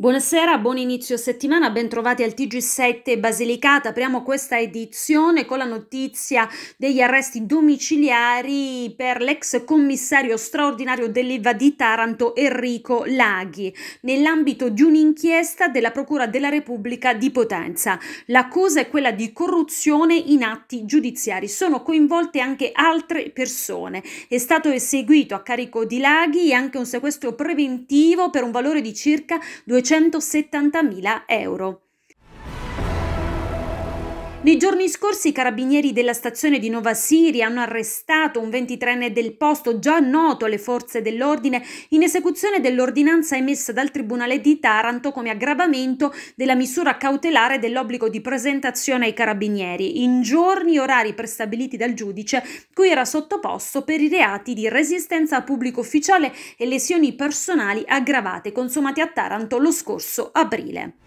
Buonasera, buon inizio settimana, bentrovati al TG7 Basilicata. Apriamo questa edizione con la notizia degli arresti domiciliari per l'ex commissario straordinario dell'IVA di Taranto Enrico Laghi, nell'ambito di un'inchiesta della Procura della Repubblica di Potenza. L'accusa è quella di corruzione in atti giudiziari. Sono coinvolte anche altre persone. È stato eseguito a carico di Laghi anche un sequestro preventivo per un valore di circa 200 270.000 euro. Nei giorni scorsi i carabinieri della stazione di Nova Siria hanno arrestato un 23enne del posto già noto alle forze dell'ordine in esecuzione dell'ordinanza emessa dal Tribunale di Taranto come aggravamento della misura cautelare dell'obbligo di presentazione ai carabinieri in giorni e orari prestabiliti dal giudice cui era sottoposto per i reati di resistenza a pubblico ufficiale e lesioni personali aggravate consumati a Taranto lo scorso aprile.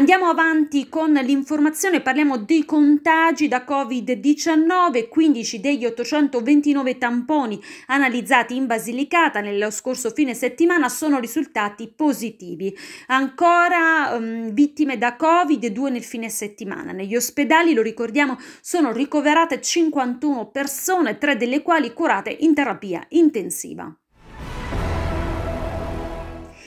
Andiamo avanti con l'informazione, parliamo dei contagi da Covid-19, 15 degli 829 tamponi analizzati in Basilicata nello scorso fine settimana sono risultati positivi. Ancora um, vittime da Covid, due nel fine settimana. Negli ospedali, lo ricordiamo, sono ricoverate 51 persone, tre delle quali curate in terapia intensiva.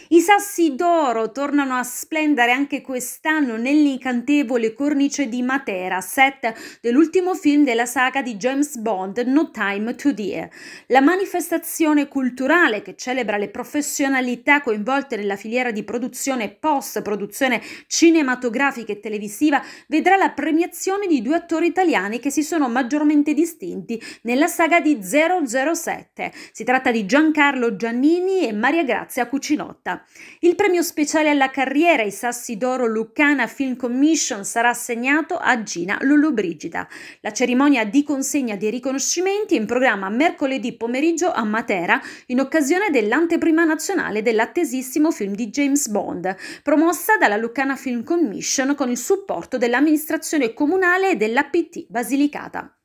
I sassi d'oro tornano a splendere anche quest'anno nell'incantevole cornice di Matera, set dell'ultimo film della saga di James Bond, No Time to Dear. La manifestazione culturale che celebra le professionalità coinvolte nella filiera di produzione e post-produzione cinematografica e televisiva vedrà la premiazione di due attori italiani che si sono maggiormente distinti nella saga di 007. Si tratta di Giancarlo Giannini e Maria Grazia Cucinotta giornata. Il premio speciale alla carriera i Sassi d'Oro Lucana Film Commission sarà assegnato a Gina Lollobrigida. La cerimonia di consegna dei riconoscimenti è in programma mercoledì pomeriggio a Matera in occasione dell'anteprima nazionale dell'attesissimo film di James Bond, promossa dalla Lucana Film Commission con il supporto dell'amministrazione comunale e dell'APT Basilicata.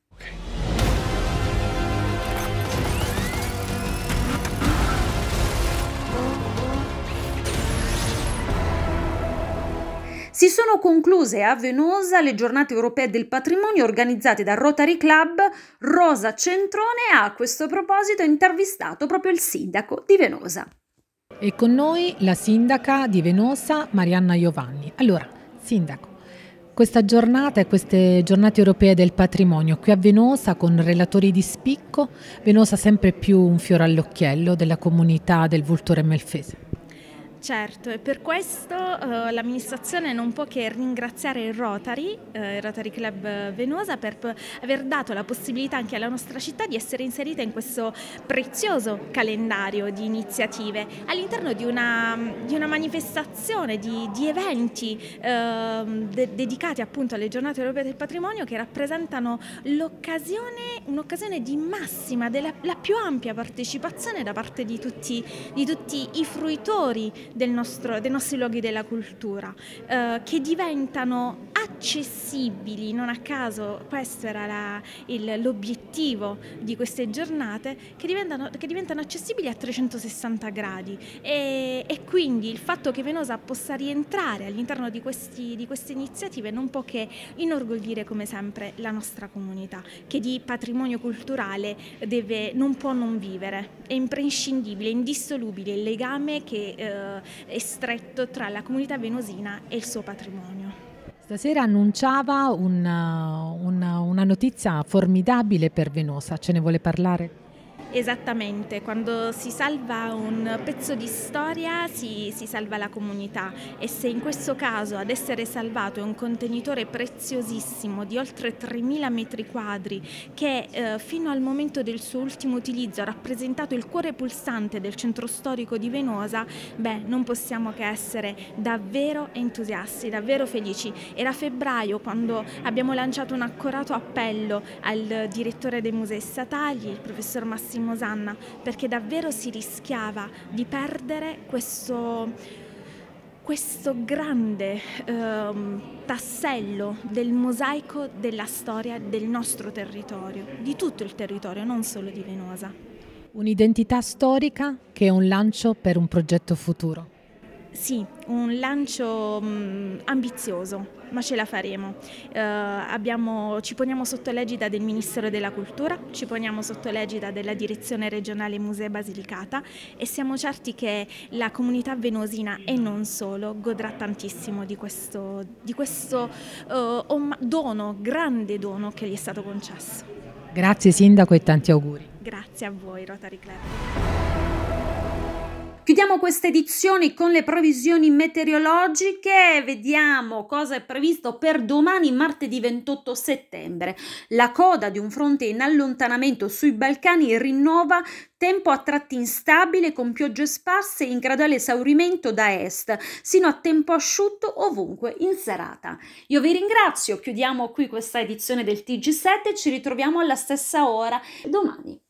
Si sono concluse a Venosa le giornate europee del patrimonio organizzate dal Rotary Club. Rosa Centrone ha a questo proposito intervistato proprio il sindaco di Venosa. E con noi la sindaca di Venosa, Marianna Giovanni. Allora, sindaco, questa giornata e queste giornate europee del patrimonio qui a Venosa con relatori di spicco, Venosa sempre più un fiore all'occhiello della comunità del Vulture Melfese. Certo, e per questo eh, l'amministrazione non può che ringraziare il Rotary, eh, il Rotary Club Venosa, per aver dato la possibilità anche alla nostra città di essere inserita in questo prezioso calendario di iniziative all'interno di, di una, manifestazione, di, di eventi eh, de dedicati appunto alle giornate europee del patrimonio che rappresentano l'occasione, un'occasione di massima, della più ampia partecipazione da parte di tutti, di tutti i fruitori nostro, dei nostri luoghi della cultura, eh, che diventano accessibili, non a caso questo era l'obiettivo di queste giornate, che diventano, che diventano, accessibili a 360 gradi e, e, quindi il fatto che Venosa possa rientrare all'interno di, di, queste iniziative non può che inorgoglire come sempre la nostra comunità, che di patrimonio culturale deve, non può non vivere, è imprescindibile, indissolubile il legame che eh, è stretto tra la comunità venosina e il suo patrimonio. Stasera annunciava una, uh, una, uh, una notizia formidabile per Venosa, ce ne vuole parlare? Esattamente, quando si salva un pezzo di storia si, si, salva la comunità e se in questo caso ad essere salvato è un contenitore preziosissimo di oltre 3.000 metri quadri che eh, fino al momento del suo ultimo utilizzo ha rappresentato il cuore pulsante del centro storico di Venosa, beh non possiamo che essere davvero entusiasti, davvero felici. Era febbraio quando abbiamo lanciato un accorato appello al direttore dei musei statali, il professor Massimo Mosanna, perché davvero si rischiava di perdere questo questo grande eh, tassello del mosaico della storia del nostro territorio, di tutto il territorio, non solo di Venosa. Un'identità storica che è un lancio per un progetto futuro. Sì, un lancio mh, mm, ambizioso, ma ce la faremo. Eh, abbiamo, ci poniamo sotto l'egida del Ministero della Cultura, ci poniamo sotto l'egida della Direzione Regionale Musei Basilicata e siamo certi che la comunità venosina e non solo godrà tantissimo di questo, di questo eh, dono, grande dono che gli è stato concesso. Grazie Sindaco e tanti auguri. Grazie a voi Rotary Club. Chiudiamo questa edizione con le previsioni meteorologiche, vediamo cosa è previsto per domani martedì 28 settembre. La coda di un fronte in allontanamento sui Balcani rinnova tempo a tratti instabile con piogge sparse in graduale esaurimento da est, sino a tempo asciutto ovunque in serata. Io vi ringrazio, chiudiamo qui questa edizione del TG7, ci ritroviamo alla stessa ora domani.